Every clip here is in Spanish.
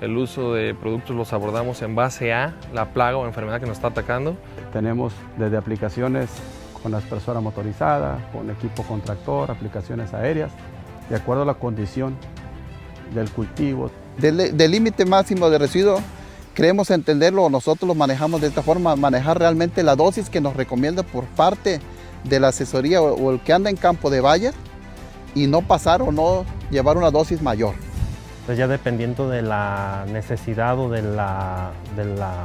el uso de productos los abordamos en base a la plaga o enfermedad que nos está atacando. Tenemos desde aplicaciones con la expresora motorizada, con equipo contractor, aplicaciones aéreas, de acuerdo a la condición del cultivo. Del límite máximo de residuo, creemos entenderlo, nosotros lo manejamos de esta forma, manejar realmente la dosis que nos recomienda por parte de la asesoría o, el que anda en campo de Bayer y no pasar o no llevar una dosis mayor. Entonces ya dependiendo de la necesidad o de la, la,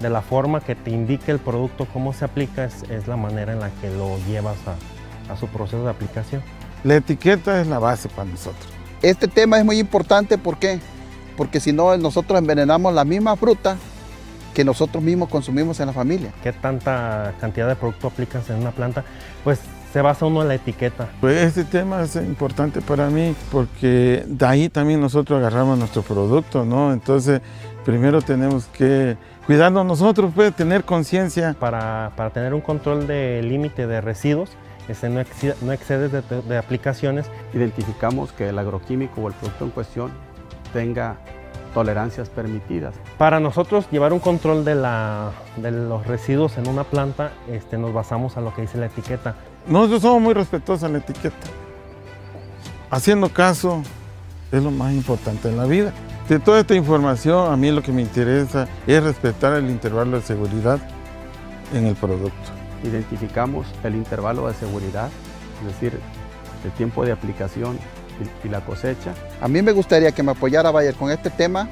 de la forma que te indique el producto, cómo se aplica, es, la manera en la que lo llevas a, a su proceso de aplicación. La etiqueta es la base para nosotros. Este tema es muy importante, ¿por qué? Porque si no, nosotros envenenamos la misma fruta que nosotros mismos consumimos en la familia. ¿Qué tanta cantidad de producto aplicas en una planta? Pues se basa uno en la etiqueta. Pues, este tema es importante para mí porque de ahí también nosotros agarramos nuestro producto, ¿no? Entonces, primero tenemos que cuidarnos nosotros, pues, tener conciencia. Para, tener un control de límite de residuos, no, excede, no excedes de, aplicaciones. Identificamos que el agroquímico o el producto en cuestión tenga tolerancias permitidas. Para nosotros llevar un control de, la, de los residuos en una planta, este, nos basamos a lo que dice la etiqueta. Nosotros somos muy respetuosos en la etiqueta. Haciendo caso es lo más importante en la vida. De toda esta información, a mí lo que me interesa es respetar el intervalo de seguridad en el producto. Identificamos el intervalo de seguridad, es decir, el tiempo de aplicación y, la cosecha. A mí me gustaría que me apoyara Bayer con este tema.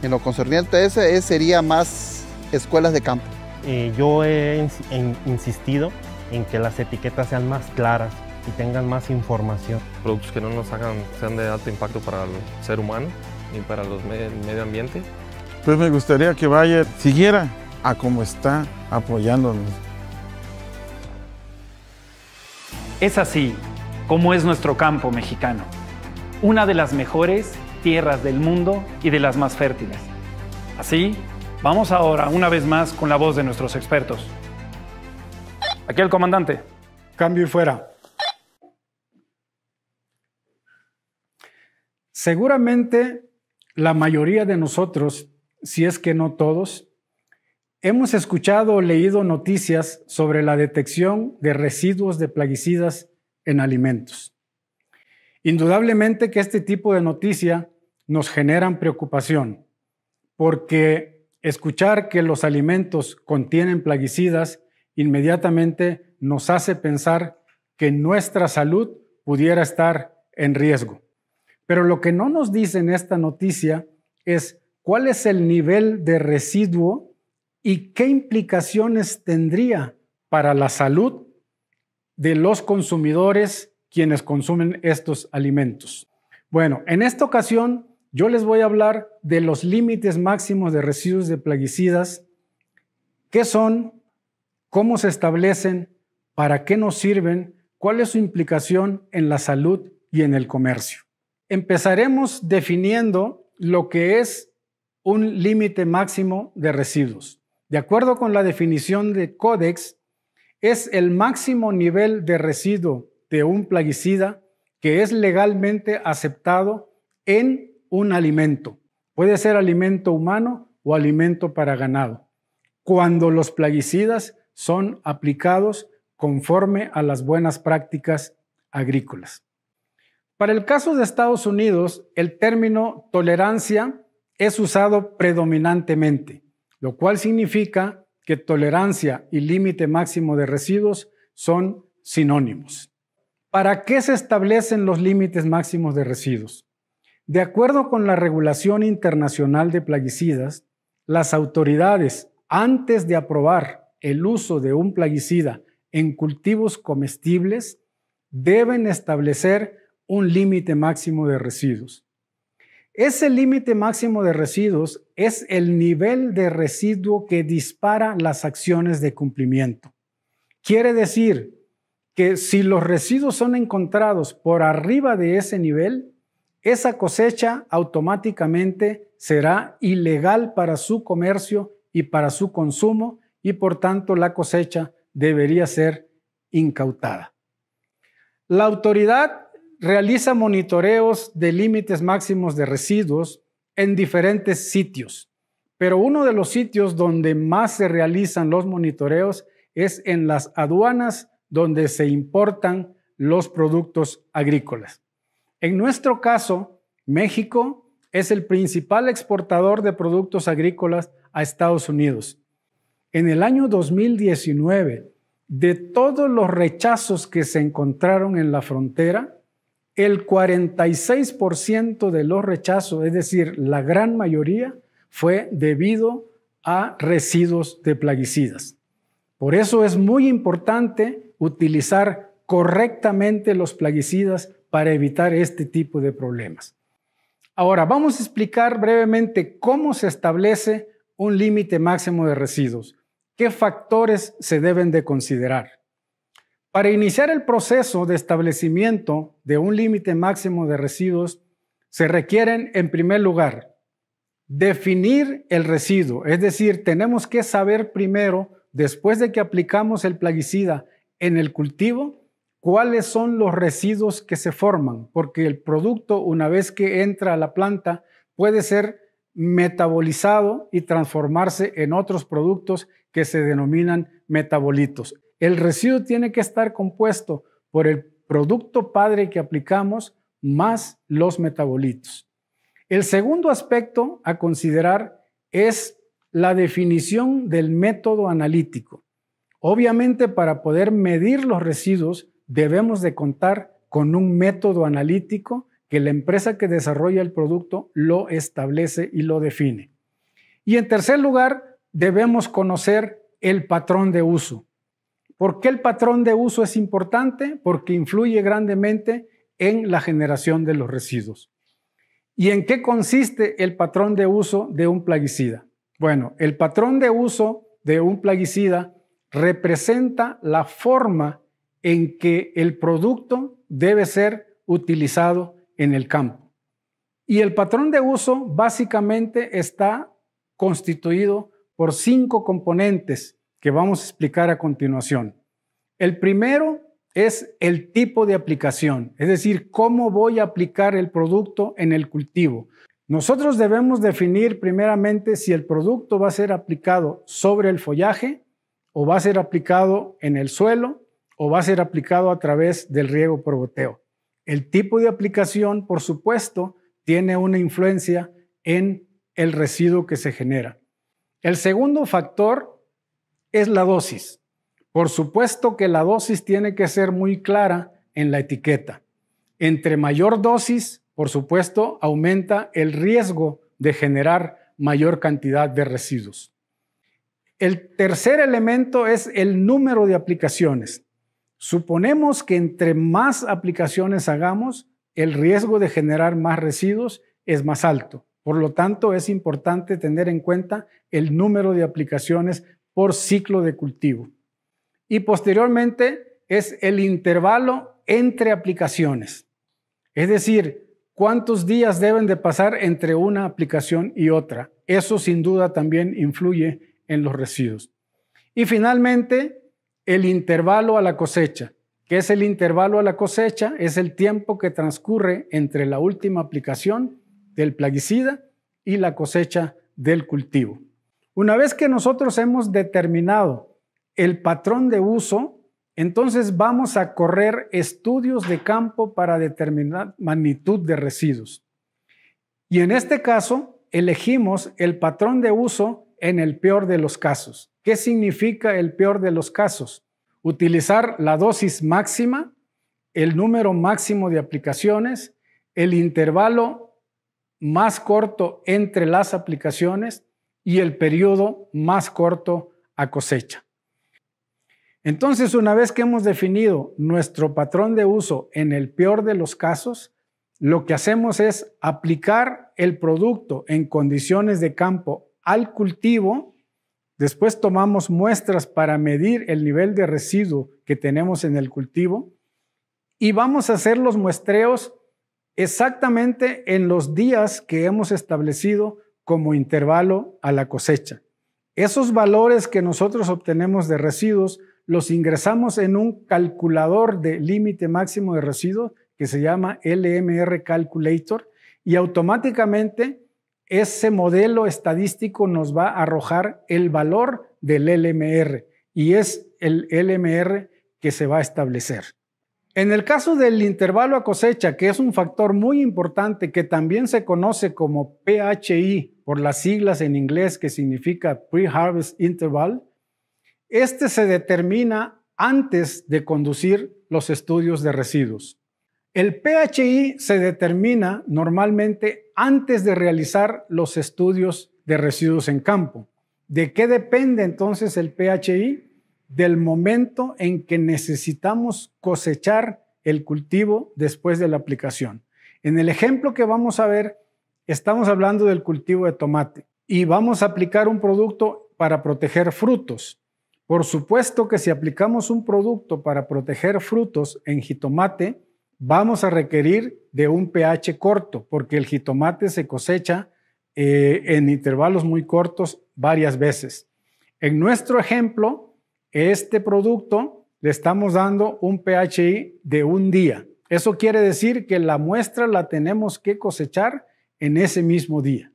En lo concerniente a ese, sería más escuelas de campo. Eh, yo he insistido en que las etiquetas sean más claras y tengan más información. Productos que no nos hagan, sean de alto impacto para el ser humano y para los el medio ambiente. Pues me gustaría que vaya siguiera a cómo está apoyándonos. Es así como es nuestro campo mexicano, una de las mejores tierras del mundo y de las más fértiles. Así, vamos ahora una vez más con la voz de nuestros expertos. Aquí el comandante. Cambio y fuera. Seguramente la mayoría de nosotros, si es que no todos, hemos escuchado o leído noticias sobre la detección de residuos de plaguicidas en alimentos. Indudablemente que este tipo de noticia nos generan preocupación, porque escuchar que los alimentos contienen plaguicidas inmediatamente nos hace pensar que nuestra salud pudiera estar en riesgo. Pero lo que no nos dice en esta noticia es cuál es el nivel de residuo y qué implicaciones tendría para la salud de los consumidores quienes consumen estos alimentos. Bueno, en esta ocasión yo les voy a hablar de los límites máximos de residuos de plaguicidas, que son, cómo se establecen, para qué nos sirven, cuál es su implicación en la salud y en el comercio. Empezaremos definiendo lo que es un límite máximo de residuos. De acuerdo con la definición de Codex, es el máximo nivel de residuo de un plaguicida que es legalmente aceptado en un alimento. Puede ser alimento humano o alimento para ganado. Cuando los plaguicidas son aplicados conforme a las buenas prácticas agrícolas. Para el caso de Estados Unidos, el término tolerancia es usado predominantemente, lo cual significa que tolerancia y límite máximo de residuos son sinónimos. ¿Para qué se establecen los límites máximos de residuos? De acuerdo con la regulación internacional de plaguicidas, las autoridades, antes de aprobar el uso de un plaguicida en cultivos comestibles deben establecer un límite máximo de residuos. Ese límite máximo de residuos es el nivel de residuo que dispara las acciones de cumplimiento. Quiere decir que si los residuos son encontrados por arriba de ese nivel, esa cosecha automáticamente será ilegal para su comercio y para su consumo y por tanto la cosecha debería ser incautada. La autoridad realiza monitoreos de límites máximos de residuos en diferentes sitios, pero uno de los sitios donde más se realizan los monitoreos es en las aduanas donde se importan los productos agrícolas. En nuestro caso, México es el principal exportador de productos agrícolas a Estados Unidos en el año 2019, de todos los rechazos que se encontraron en la frontera, el 46% de los rechazos, es decir, la gran mayoría, fue debido a residuos de plaguicidas. Por eso es muy importante utilizar correctamente los plaguicidas para evitar este tipo de problemas. Ahora, vamos a explicar brevemente cómo se establece un límite máximo de residuos. ¿Qué factores se deben de considerar? Para iniciar el proceso de establecimiento de un límite máximo de residuos, se requieren, en primer lugar, definir el residuo, es decir, tenemos que saber primero, después de que aplicamos el plaguicida en el cultivo, cuáles son los residuos que se forman, porque el producto, una vez que entra a la planta, puede ser metabolizado y transformarse en otros productos que se denominan metabolitos. El residuo tiene que estar compuesto por el producto padre que aplicamos más los metabolitos. El segundo aspecto a considerar es la definición del método analítico. Obviamente para poder medir los residuos debemos de contar con un método analítico que la empresa que desarrolla el producto lo establece y lo define. Y en tercer lugar, debemos conocer el patrón de uso. ¿Por qué el patrón de uso es importante? Porque influye grandemente en la generación de los residuos. ¿Y en qué consiste el patrón de uso de un plaguicida? Bueno, el patrón de uso de un plaguicida representa la forma en que el producto debe ser utilizado en el campo. Y el patrón de uso básicamente está constituido por cinco componentes que vamos a explicar a continuación. El primero es el tipo de aplicación, es decir, cómo voy a aplicar el producto en el cultivo. Nosotros debemos definir primeramente si el producto va a ser aplicado sobre el follaje o va a ser aplicado en el suelo o va a ser aplicado a través del riego por goteo. El tipo de aplicación, por supuesto, tiene una influencia en el residuo que se genera. El segundo factor es la dosis. Por supuesto que la dosis tiene que ser muy clara en la etiqueta. Entre mayor dosis, por supuesto, aumenta el riesgo de generar mayor cantidad de residuos. El tercer elemento es el número de aplicaciones. Suponemos que entre más aplicaciones hagamos, el riesgo de generar más residuos es más alto. Por lo tanto, es importante tener en cuenta el número de aplicaciones por ciclo de cultivo. Y posteriormente es el intervalo entre aplicaciones. Es decir, cuántos días deben de pasar entre una aplicación y otra. Eso sin duda también influye en los residuos. Y finalmente, el intervalo a la cosecha. ¿Qué es el intervalo a la cosecha? Es el tiempo que transcurre entre la última aplicación del plaguicida y la cosecha del cultivo. Una vez que nosotros hemos determinado el patrón de uso, entonces vamos a correr estudios de campo para determinar magnitud de residuos. Y en este caso, elegimos el patrón de uso en el peor de los casos. ¿Qué significa el peor de los casos? Utilizar la dosis máxima, el número máximo de aplicaciones, el intervalo más corto entre las aplicaciones y el periodo más corto a cosecha. Entonces, una vez que hemos definido nuestro patrón de uso en el peor de los casos, lo que hacemos es aplicar el producto en condiciones de campo al cultivo, después tomamos muestras para medir el nivel de residuo que tenemos en el cultivo y vamos a hacer los muestreos exactamente en los días que hemos establecido como intervalo a la cosecha. Esos valores que nosotros obtenemos de residuos los ingresamos en un calculador de límite máximo de residuos que se llama LMR Calculator y automáticamente ese modelo estadístico nos va a arrojar el valor del LMR y es el LMR que se va a establecer. En el caso del intervalo a cosecha, que es un factor muy importante que también se conoce como PHI por las siglas en inglés que significa Pre-Harvest Interval, este se determina antes de conducir los estudios de residuos. El PHI se determina normalmente antes de realizar los estudios de residuos en campo. ¿De qué depende entonces el PHI? del momento en que necesitamos cosechar el cultivo después de la aplicación. En el ejemplo que vamos a ver, estamos hablando del cultivo de tomate y vamos a aplicar un producto para proteger frutos. Por supuesto que si aplicamos un producto para proteger frutos en jitomate, vamos a requerir de un pH corto, porque el jitomate se cosecha eh, en intervalos muy cortos varias veces. En nuestro ejemplo, este producto le estamos dando un PHI de un día. Eso quiere decir que la muestra la tenemos que cosechar en ese mismo día.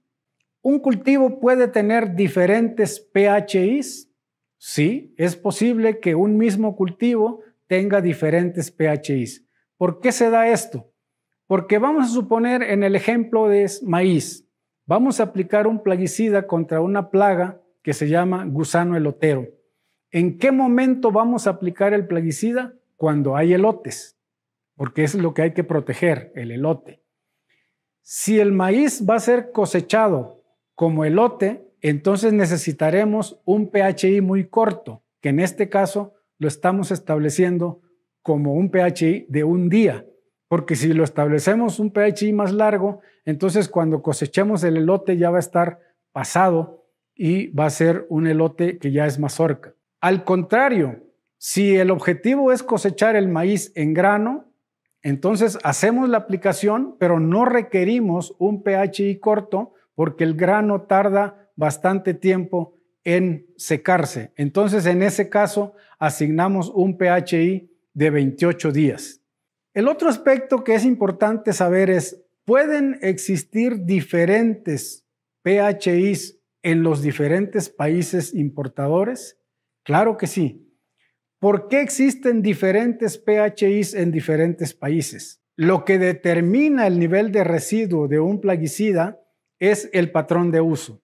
¿Un cultivo puede tener diferentes PHIs? Sí, es posible que un mismo cultivo tenga diferentes PHIs. ¿Por qué se da esto? Porque vamos a suponer en el ejemplo de maíz, vamos a aplicar un plaguicida contra una plaga que se llama gusano elotero. ¿En qué momento vamos a aplicar el plaguicida? Cuando hay elotes, porque es lo que hay que proteger, el elote. Si el maíz va a ser cosechado como elote, entonces necesitaremos un PHI muy corto, que en este caso lo estamos estableciendo como un PHI de un día, porque si lo establecemos un PHI más largo, entonces cuando cosechemos el elote ya va a estar pasado y va a ser un elote que ya es mazorca. Al contrario, si el objetivo es cosechar el maíz en grano, entonces hacemos la aplicación, pero no requerimos un PHI corto porque el grano tarda bastante tiempo en secarse. Entonces, en ese caso, asignamos un PHI de 28 días. El otro aspecto que es importante saber es, ¿pueden existir diferentes PHIs en los diferentes países importadores? Claro que sí. ¿Por qué existen diferentes PHIs en diferentes países? Lo que determina el nivel de residuo de un plaguicida es el patrón de uso.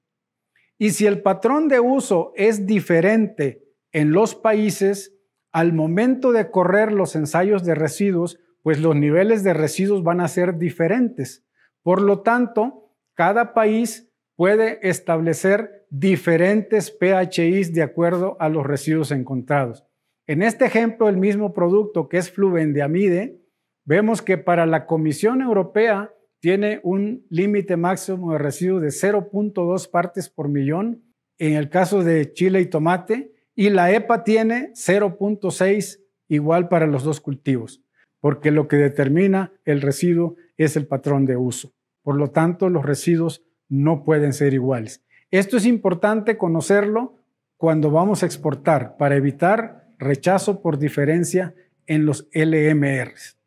Y si el patrón de uso es diferente en los países, al momento de correr los ensayos de residuos, pues los niveles de residuos van a ser diferentes. Por lo tanto, cada país puede establecer diferentes PHIs de acuerdo a los residuos encontrados. En este ejemplo, el mismo producto que es fluvendiamide, vemos que para la Comisión Europea tiene un límite máximo de residuos de 0.2 partes por millón en el caso de chile y tomate, y la EPA tiene 0.6 igual para los dos cultivos, porque lo que determina el residuo es el patrón de uso. Por lo tanto, los residuos no pueden ser iguales. Esto es importante conocerlo cuando vamos a exportar para evitar rechazo por diferencia en los LMRs.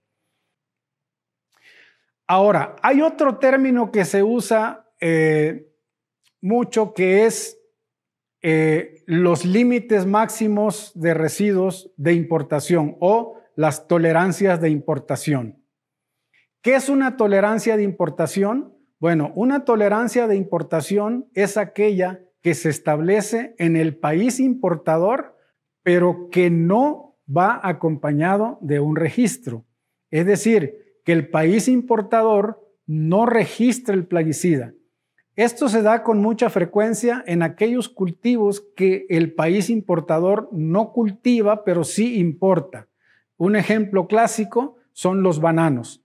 Ahora, hay otro término que se usa eh, mucho que es eh, los límites máximos de residuos de importación o las tolerancias de importación. ¿Qué es una tolerancia de importación? Bueno, una tolerancia de importación es aquella que se establece en el país importador, pero que no va acompañado de un registro. Es decir, que el país importador no registra el plaguicida. Esto se da con mucha frecuencia en aquellos cultivos que el país importador no cultiva, pero sí importa. Un ejemplo clásico son los bananos.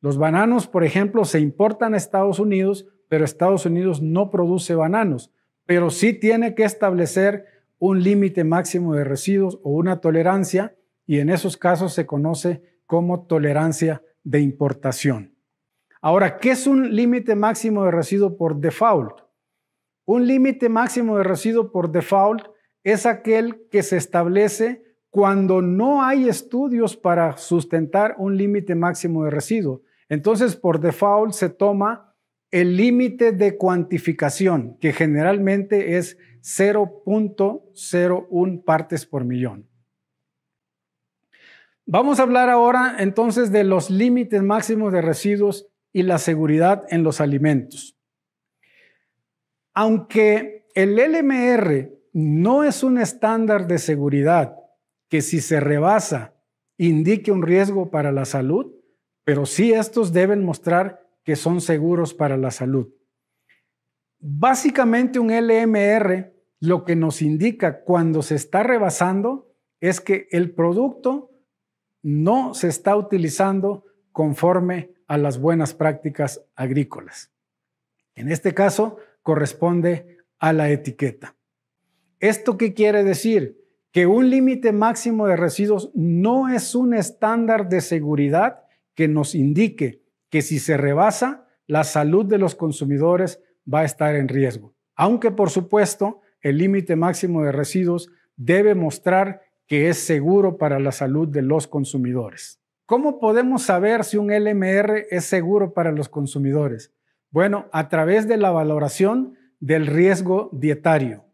Los bananos, por ejemplo, se importan a Estados Unidos, pero Estados Unidos no produce bananos, pero sí tiene que establecer un límite máximo de residuos o una tolerancia, y en esos casos se conoce como tolerancia de importación. Ahora, ¿qué es un límite máximo de residuo por default? Un límite máximo de residuo por default es aquel que se establece cuando no hay estudios para sustentar un límite máximo de residuo. Entonces, por default se toma el límite de cuantificación, que generalmente es 0.01 partes por millón. Vamos a hablar ahora entonces de los límites máximos de residuos y la seguridad en los alimentos. Aunque el LMR no es un estándar de seguridad que si se rebasa indique un riesgo para la salud, pero sí estos deben mostrar que son seguros para la salud. Básicamente un LMR lo que nos indica cuando se está rebasando es que el producto no se está utilizando conforme a las buenas prácticas agrícolas. En este caso, corresponde a la etiqueta. ¿Esto qué quiere decir? Que un límite máximo de residuos no es un estándar de seguridad que nos indique que si se rebasa, la salud de los consumidores va a estar en riesgo. Aunque, por supuesto, el límite máximo de residuos debe mostrar que es seguro para la salud de los consumidores. ¿Cómo podemos saber si un LMR es seguro para los consumidores? Bueno, a través de la valoración del riesgo dietario.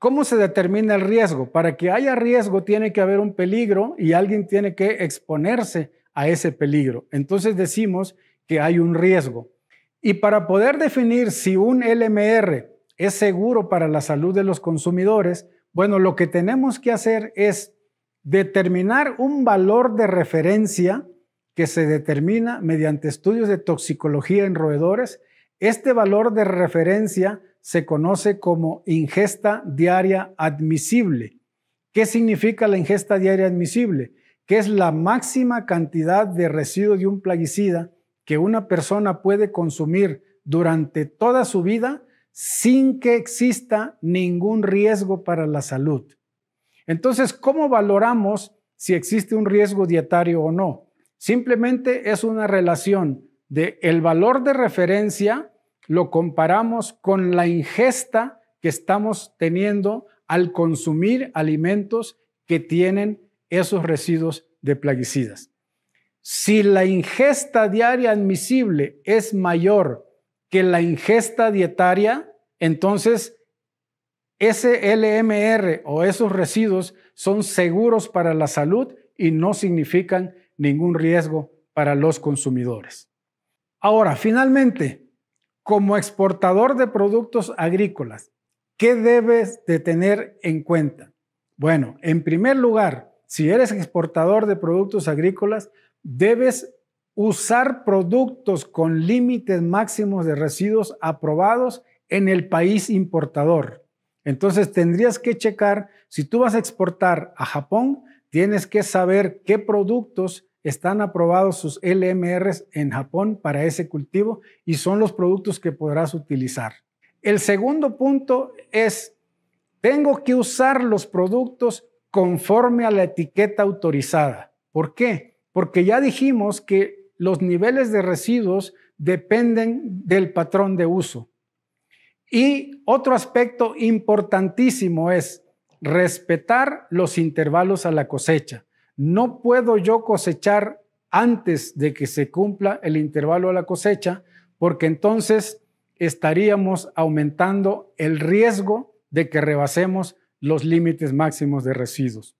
¿Cómo se determina el riesgo? Para que haya riesgo tiene que haber un peligro y alguien tiene que exponerse a ese peligro. Entonces decimos que hay un riesgo. Y para poder definir si un LMR es seguro para la salud de los consumidores, bueno, lo que tenemos que hacer es determinar un valor de referencia que se determina mediante estudios de toxicología en roedores. Este valor de referencia se conoce como ingesta diaria admisible. ¿Qué significa la ingesta diaria admisible? que es la máxima cantidad de residuo de un plaguicida que una persona puede consumir durante toda su vida sin que exista ningún riesgo para la salud. Entonces, ¿cómo valoramos si existe un riesgo dietario o no? Simplemente es una relación de el valor de referencia lo comparamos con la ingesta que estamos teniendo al consumir alimentos que tienen esos residuos de plaguicidas. Si la ingesta diaria admisible es mayor que la ingesta dietaria, entonces ese LMR o esos residuos son seguros para la salud y no significan ningún riesgo para los consumidores. Ahora, finalmente, como exportador de productos agrícolas, ¿qué debes de tener en cuenta? Bueno, en primer lugar, si eres exportador de productos agrícolas, debes usar productos con límites máximos de residuos aprobados en el país importador. Entonces tendrías que checar, si tú vas a exportar a Japón, tienes que saber qué productos están aprobados sus LMRs en Japón para ese cultivo y son los productos que podrás utilizar. El segundo punto es, tengo que usar los productos conforme a la etiqueta autorizada. ¿Por qué? Porque ya dijimos que los niveles de residuos dependen del patrón de uso. Y otro aspecto importantísimo es respetar los intervalos a la cosecha. No puedo yo cosechar antes de que se cumpla el intervalo a la cosecha, porque entonces estaríamos aumentando el riesgo de que rebasemos los límites máximos de residuos.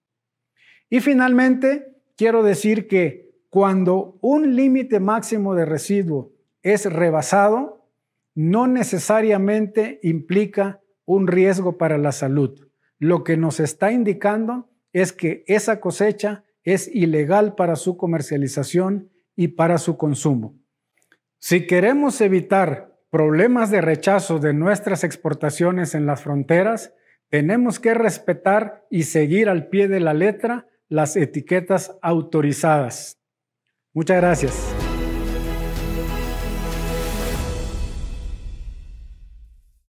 Y finalmente, quiero decir que cuando un límite máximo de residuo es rebasado, no necesariamente implica un riesgo para la salud. Lo que nos está indicando es que esa cosecha es ilegal para su comercialización y para su consumo. Si queremos evitar problemas de rechazo de nuestras exportaciones en las fronteras, tenemos que respetar y seguir al pie de la letra las etiquetas autorizadas. Muchas gracias.